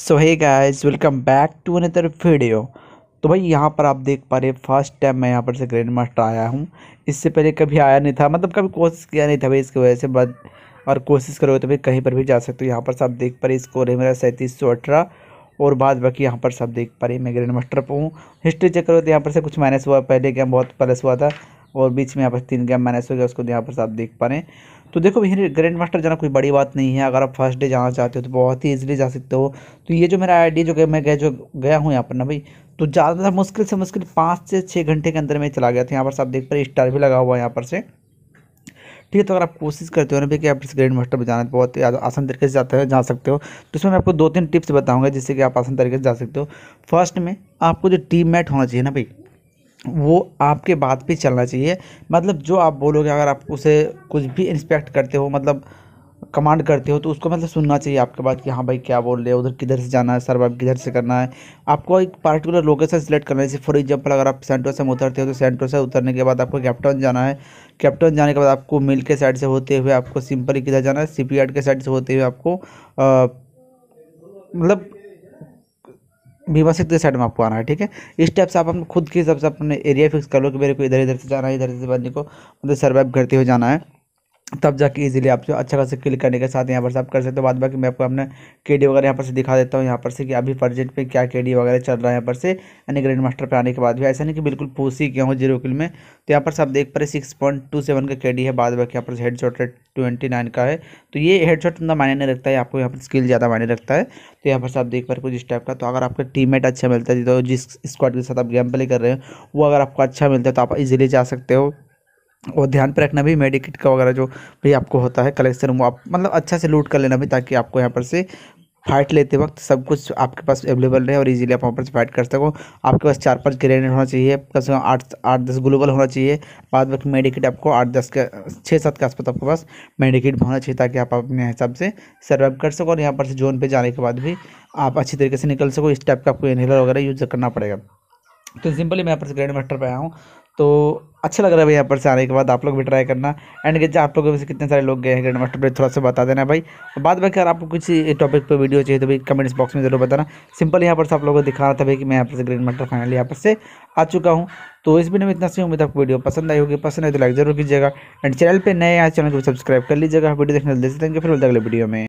सो है guys welcome back to another video तो भाई यहाँ पर आप देख पा रहे फर्स्ट टाइम मैं यहाँ पर से ग्रैंड मास्टर आया हूँ इससे पहले कभी आया नहीं था मतलब कभी कोशिश किया नहीं था भाई इसकी वजह से बस और कोशिश करोगे तो भाई कहीं पर भी जा सकते हो यहाँ पर सब आप देख पा रहे स्कोर है मेरा सैंतीस सौ अठारह और बाद बाकी यहाँ पर सब देख पा रहे मैं ग्रैंड मास्टर पर हूँ हिस्ट्री चेक करो तो यहाँ पर से कुछ माइनस हुआ पहले गेम बहुत प्लस हुआ था और बीच में यहाँ पर तीन गेम माइनस हो गया उसको तो यहाँ पर आप देख पा रहे हैं तो देखो भैया ग्रैंड मास्टर जाना कोई बड़ी बात नहीं है अगर आप फर्स्ट डे जाना चाहते हो तो बहुत ही ईजिली जा सकते हो तो ये जो मेरा आइडिया जो मैं गया जो गया हूँ यहाँ पर ना भाई तो ज़्यादा मुश्किल से मुश्किल पाँच से छः घंटे के अंदर में चला गया था यहाँ पर आप देख पा रहे स्टार भी लगा हुआ है यहाँ पर से ठीक है तो अगर आप कोशिश करते हो ना भाई कि आप इस ग्रैंड मास्टर पर जाना बहुत ही आसान तरीके से जाते हैं जा सकते हो तो इसमें मैं आपको दो तीन टिप्स बताऊंगा जिससे कि आप आसान तरीके से जा सकते हो फर्स्ट में आपको जो टीम मेट होना चाहिए ना भाई वो आपके बात पे चलना चाहिए मतलब जो आप बोलोगे अगर आप उसे कुछ भी इंस्पेक्ट करते हो मतलब कमांड करते हो तो उसको मतलब सुनना चाहिए आपके बात कि हाँ भाई क्या बोल रहे हो उधर किधर से जाना है सर सर्वाइव किधर से करना है आपको एक पार्टिकुलर लोकेशन सेलेक्ट करना है जैसे फॉर एग्जाम्पल अगर आप सेंटो से उतरते हो तो सेंटो से उतरने के बाद आपको कैप्टन जाना है कैप्टन जाने के बाद आपको मिल के साइड से होते हुए आपको सिंपली किधर जाना है सी के साइड से होते हुए आपको मतलब बीमा सिक्स के साइड में आपको आना है ठीक है इस टाइप से आप अपने खुद के हिसाब से अपने एरिया फिक्स कर लो कि मेरे को इधर इधर से जाना है इधर से बंदे को मतलब सर्वाइव करते हुए जाना है तब जाके इजीली आप जो अच्छा खासा क्लिक करने के साथ यहाँ पर से आप कर सकते हो बाद बाकी मैं आपको अपना के डी वगैरह यहाँ पर से दिखा देता हूँ यहाँ पर से कि अभी प्रजेंट पे क्या के डी वगैरह चल रहा है यहाँ पर से यानी ग्रैंड मास्टर पे आने के बाद भी ऐसा नहीं कि बिल्कुल पूछ ही हो जीरो किल में तो यहाँ पर से आप देख पा रहे सिक्स पॉइंट टू सेवन का के डी है बाद बाकी यहाँ पर हेड शॉट ट्वेंटी नाइन का है तो ये हेड शॉट उतना मायने नहीं रखता है आपको यहाँ पर स्किल ज़्यादा मायने रखता है तो यहाँ पर से आप देख पा रहे कुछ इस टाइप का तो अगर आपका मेट अच्छा मिलता है तो जिस स्क्वाड के साथ आप गेम प्ले कर रहे हो वो अगर आपको अच्छा मिलता है तो आप इजिली जा सकते हो और ध्यान पर रखना भी मेडिकेट का वगैरह जो भी आपको होता है कलेक्शन वो आप मतलब अच्छा से लूट कर लेना भी ताकि आपको यहाँ पर से फाइट लेते वक्त सब कुछ आपके पास अवेलेबल रहे और इजीली आप वहाँ पर फाइट कर सको आपके पास चार पांच ग्रेनेड होना चाहिए कम से कम आठ आठ दस ग्लोबल होना चाहिए बाद में मेडिकेट आपको आठ दस के छः सात के आसपास आपके पास मेडिकेट होना चाहिए ताकि आप अपने हिसाब से सर्वाइव कर सको और यहाँ पर से जोन पर जाने के बाद भी आप अच्छी तरीके से निकल सको इस टाइप का आपको इनहेलर वगैरह यूज़ करना पड़ेगा तो सिंपली मैं यहाँ पर ग्रैंड मास्टर पर आया हूँ तो अच्छा लग रहा है भाई यहाँ पर से आने के बाद आप लोग भी ट्राई करना एंड गेज आप लोगों में से कितने सारे लोग गए हैं ग्रैंड मास्टर पर थोड़ा सा बता देना भाई और बाद में अगर आपको कुछ टॉपिक पर वीडियो चाहिए तो भाई कमेंट्स बॉक्स में जरूर बताना सिंपल यहाँ पर से आप लोगों को दिखा रहा था भाई कि मैं यहाँ पर से ग्रैंड मास्टर फाइनली यहाँ पर से आ चुका हूँ तो इस वीडियो में इतना सी उम्मीद आपको वीडियो पसंद आई होगी पसंद आए तो लाइक जरूर कीजिएगा एंड चैनल पर नए चैनल को सब्सक्राइब कर लीजिएगा वीडियो देखने जल्दी से थैंक यू फिर अगले वीडियो में